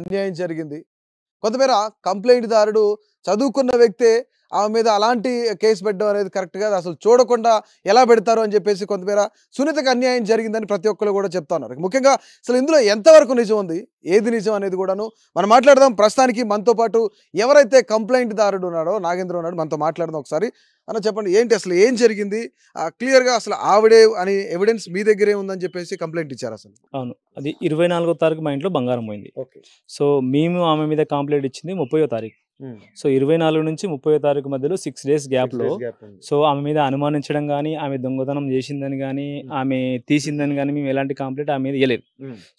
అన్యాయం జరిగింది కొంతమేర కంప్లైంట్ దారుడు చదువుకున్న వ్యక్తే ఆమె మీద అలాంటి కేసు పెట్టడం అనేది కరెక్ట్ కాదు అసలు చూడకుండా ఎలా పెడతారు అని చెప్పేసి కొంతమేర సునీతకు అన్యాయం జరిగిందని ప్రతి ఒక్కరు కూడా చెప్తా ఉన్నారు ముఖ్యంగా అసలు ఇందులో ఎంతవరకు నిజం ఉంది ఏది నిజం అనేది కూడాను మనం మాట్లాడదాం ప్రస్తుతానికి మనతో పాటు ఎవరైతే కంప్లైంట్ దారుడు ఉన్నాడో నాగేంద్ర ఉన్నాడు మనతో మాట్లాడదాం ఒకసారి అన్న చెప్పండి ఏంటి అసలు ఏం జరిగింది క్లియర్గా అసలు ఆవిడే అని ఎవిడెన్స్ మీ దగ్గరే ఉందని చెప్పేసి కంప్లైంట్ ఇచ్చారు అసలు అవును అది ఇరవై నాలుగో తారీఖు మా ఇంట్లో బంగారం పోయింది ఓకే సో మేము ఆమె మీద కంప్లైంట్ ఇచ్చింది ముప్పయో తారీఖు సో ఇరవై నాలుగు నుంచి ముప్పై తారీఖు మధ్యలో సిక్స్ డేస్ గ్యాప్ లో సో ఆమె మీద అనుమానించడం గానీ ఆమె దొంగతనం చేసిందని కానీ ఆమె తీసిందని గానీ మేము ఎలాంటి కంప్లైంట్ ఆమె మీద ఇవ్వలేదు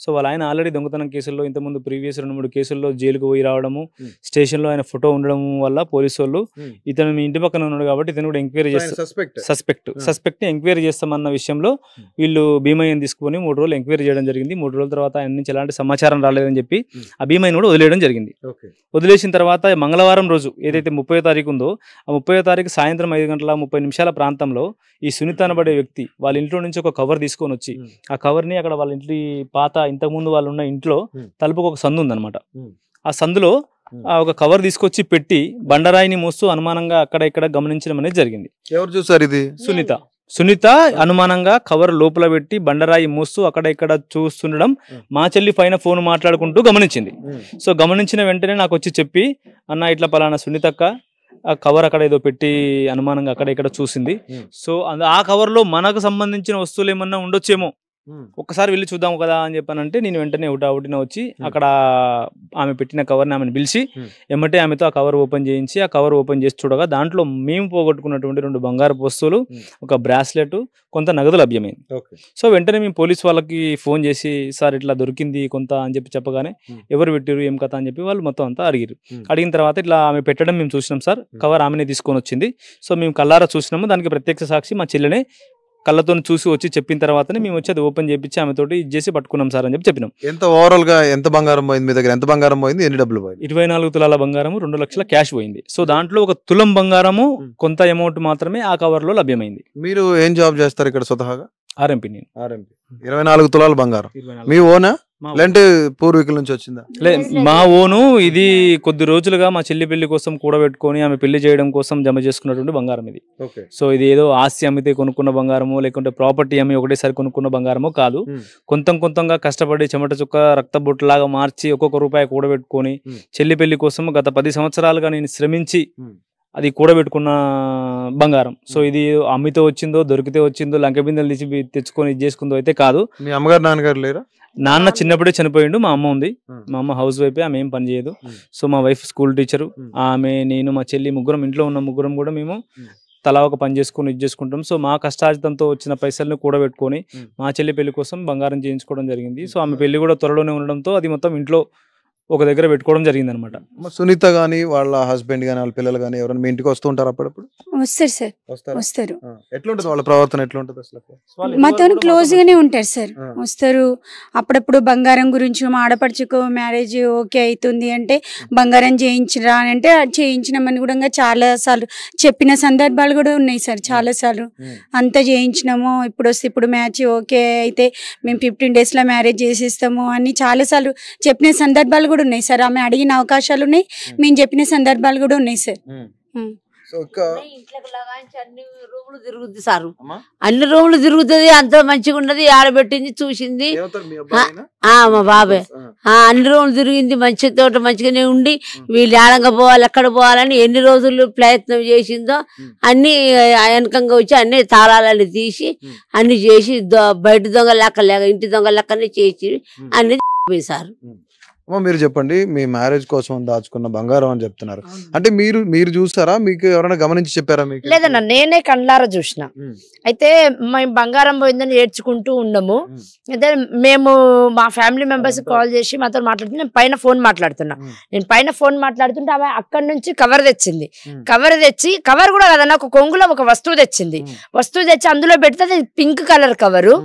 సో వాళ్ళ ఆయన ఆల్రెడీ దొంగతనం కేసుల్లో ఇంత ముందు ప్రీవియస్ రెండు మూడు కేసుల్లో జైలుకు పోయి రావడము స్టేషన్ లో ఆయన ఫోటో ఉండడం వల్ల పోలీసు వాళ్ళు ఇతను మీ ఇంటి పక్కన ఉన్నాడు కాబట్టి ఇతను కూడా ఎంక్వైరీ చేస్తారు సస్పెక్ట్ సస్పెక్ట్ ని ఎంక్వైరీ చేస్తామన్న విషయంలో వీళ్ళు భీమయ్యం తీసుకుని మూడు రోజులు ఎంక్వైరీ చేయడం జరిగింది మూడు రోజుల తర్వాత ఆయన నుంచి ఎలాంటి సమాచారం రాలేదని చెప్పి ఆ భీమయ్యను కూడా వదిలేయడం జరిగింది వదిలేసిన తర్వాత మంగళవారం రోజు ఏదైతే ముప్పై తారీఖు ఉందో ఆ ముప్పై తారీఖు సాయంత్రం ఐదు గంటల ముప్పై నిమిషాల ప్రాంతంలో ఈ సునీత అనబడే వ్యక్తి వాళ్ళ ఇంట్లో నుంచి ఒక కవర్ తీసుకొని వచ్చి ఆ కవర్ని అక్కడ వాళ్ళ ఇంటి పాత ఇంతకుముందు వాళ్ళు ఉన్న ఇంట్లో తలుపుకు ఒక సందు ఉందన్నమాట ఆ సందులో ఒక కవర్ తీసుకొచ్చి పెట్టి బండరాయిని మోస్తూ అనుమానంగా అక్కడ ఇక్కడ గమనించడం అనేది జరిగింది ఎవరు చూసారు ఇది సునీత సునీత అనుమానంగా కవర్ లోపల పెట్టి బండరాయి మూస్తూ అక్కడ ఇక్కడ చూస్తుండడం మా చెల్లి పైన ఫోన్ మాట్లాడుకుంటూ గమనించింది సో గమనించిన వెంటనే నాకు వచ్చి చెప్పి అన్న ఇట్లా పలానా సునీతక్క ఆ కవర్ అక్కడ ఏదో పెట్టి అనుమానంగా అక్కడ ఇక్కడ చూసింది సో ఆ కవర్లో మనకు సంబంధించిన వస్తువులు ఏమన్నా ఉండొచ్చేమో ఒక్కసారి వెళ్ళి చూద్దాం కదా అని చెప్పానంటే నేను వెంటనే ఒకటిన వచ్చి అక్కడ ఆమె పెట్టిన కవర్ని ఆమెను పిలిచి ఎమ్మటే ఆమెతో ఆ కవర్ ఓపెన్ చేయించి ఆ కవర్ ఓపెన్ చేసి చూడగా దాంట్లో మేము పోగొట్టుకున్నటువంటి రెండు బంగారు వస్తువులు ఒక బ్రాస్లెట్ కొంత నగదు లభ్యమైంది సో వెంటనే మేము పోలీస్ వాళ్ళకి ఫోన్ చేసి సార్ ఇట్లా దొరికింది కొంత అని చెప్పి చెప్పగానే ఎవరు పెట్టారు ఏం కథ అని చెప్పి వాళ్ళు మొత్తం అంతా అడిగారు అడిగిన తర్వాత ఇట్లా ఆమె పెట్టడం మేము చూసినాం సార్ కవర్ ఆమెనే తీసుకొని వచ్చింది సో మేము కల్లారా చూసినాము దానికి ప్రత్యక్ష సాక్షి మా చెల్లెనే కళ్ళతో చూసి వచ్చి చెప్పిన తర్వాతనే మేము వచ్చి అది ఓపెన్ చేయించి ఇది చేసి పట్టుకున్నాం సార్ అని చెప్పి చెప్పినాం ఎంత ఓవరాల్ గా ఎంత బంగారం పోయింది మీ దగ్గర ఎంత బంగారం పోయింది ఎన్ని డబ్బులు పోయింది ఇరవై నాలుగు తులాల బంగారం రెండు లక్షల క్యాష్ పోయింది సో దాంట్లో ఒక తులం బంగారము కొంత అమౌంట్ మాత్రమే ఆ కవర్ లో లభ్యమైంది మీరు ఏం జాబ్ చేస్తారు ఇక్కడ స్వతహాగా ఆర్ఎంపీ నేను ఆర్ఎంపీ ఇరవై నాలుగు తులాల బంగారం మీ ఓనా లేదంటే పూర్వీకుల నుంచి వచ్చిందా లే మా ఓను ఇది కొద్ది రోజులుగా మా చెల్లి పెళ్లి కోసం పెట్టుకొని ఆమె పెళ్లి చేయడం కోసం జమ చేసుకున్నటువంటి బంగారం ఇది సో ఇది ఏదో ఆస్తి అమ్మితే కొనుక్కున్న బంగారము లేకుంటే ప్రాపర్టీ అమ్మి ఒకటేసారి కొనుక్కున్న బంగారము కాదు కొంత కొంతంగా కష్టపడి చెమట చుక్క రక్త బొట్టులాగా మార్చి ఒక్కొక్క రూపాయి పెట్టుకొని చెల్లి పెళ్లి కోసం గత పది సంవత్సరాలుగా నేను శ్రమించి అది కూడబెట్టుకున్న బంగారం సో ఇది అమ్మితో వచ్చిందో దొరికితే వచ్చిందో లంక బిందెలు తీసి తెచ్చుకొని ఇది చేసుకుందో అయితే కాదు మీ అమ్మగారు నాన్నగారు లేరా నాన్న చిన్నప్పుడే చనిపోయిండు మా అమ్మ ఉంది మా అమ్మ హౌస్ వైఫే ఆమె ఏం పని చేయదు సో మా వైఫ్ స్కూల్ టీచరు ఆమె నేను మా చెల్లి ముగ్గురం ఇంట్లో ఉన్న ముగ్గురం కూడా మేము తలా ఒక పని చేసుకుని ఇది చేసుకుంటాం సో మా కష్టార్జితంతో వచ్చిన పైసల్ని పెట్టుకొని మా చెల్లి పెళ్లి కోసం బంగారం చేయించుకోవడం జరిగింది సో ఆమె పెళ్లి కూడా త్వరలోనే ఉండడంతో అది మొత్తం ఇంట్లో ఒక దగ్గర పెట్టుకోవడం జరిగింది అనమాట సునీత కానీ వాళ్ళ హస్బెండ్ గాని వాళ్ళ పిల్లలు కానీ ఎవరైనా మీ ఇంటికి వస్తూ ఉంటారు అప్పుడప్పుడు వస్తారు సార్ వస్తారు ఎట్లుంటది వాళ్ళ ప్రవర్తన ఎట్లుంటది అసలు మాతో క్లోజ్ గానే ఉంటారు సార్ వస్తారు అప్పుడప్పుడు బంగారం గురించి మా ఆడపడుచుకు మ్యారేజ్ ఓకే అవుతుంది అంటే బంగారం చేయించరా అని అంటే చేయించినామని కూడా చాలా సార్లు చెప్పిన సందర్భాలు కూడా ఉన్నాయి సార్ చాలా సార్లు అంతా చేయించినాము ఇప్పుడు వస్తే ఇప్పుడు మ్యాచ్ ఓకే అయితే మేము ఫిఫ్టీన్ డేస్ లో మ్యారేజ్ చేసేస్తాము అని చాలా సార్లు చెప్పిన సందర్భాలు కూడా కూడా ఉన్నాయి సార్ ఆమె అడిగిన అవకాశాలు ఉన్నాయి మేము చెప్పిన సందర్భాలు కూడా ఉన్నాయి సార్ అన్ని రూములు సార్ అన్ని తిరుగుతుంది అంత మంచిగా ఉన్నది ఆడబెట్టింది చూసింది మా బాబాయ్ అన్ని రూములు తిరిగింది మంచి తోట మంచిగానే ఉండి వీళ్ళు ఆడంగా పోవాలి ఎక్కడ పోవాలని ఎన్ని రోజులు ప్రయత్నం చేసిందో అన్ని వెనకంగా వచ్చి అన్ని తాళాలన్నీ తీసి అన్ని చేసి బయట దొంగ లెక్క లేక ఇంటి దొంగ లెక్కనే చేసి అన్ని సార్ మీరు చెప్పండి మీ మ్యారేజ్ కోసం దాచుకున్న బంగారం అని చెప్తున్నారు అంటే మీరు మీరు చూసారా మీకు ఎవరైనా గమనించి చెప్పారా మీకు లేదన్న నేనే కండ్లారా చూసిన అయితే మేము బంగారం పోయిందని ఏడ్చుకుంటూ ఉన్నాము అయితే మేము మా ఫ్యామిలీ మెంబర్స్ కాల్ చేసి మాతో మాట్లాడుతూ నేను పైన ఫోన్ మాట్లాడుతున్నా నేను పైన ఫోన్ మాట్లాడుతుంటే ఆమె అక్కడి నుంచి కవర్ తెచ్చింది కవర్ తెచ్చి కవర్ కూడా కదన్న ఒక కొంగులో ఒక వస్తువు తెచ్చింది వస్తువు తెచ్చి అందులో పెడితే పింక్ కలర్ కవరు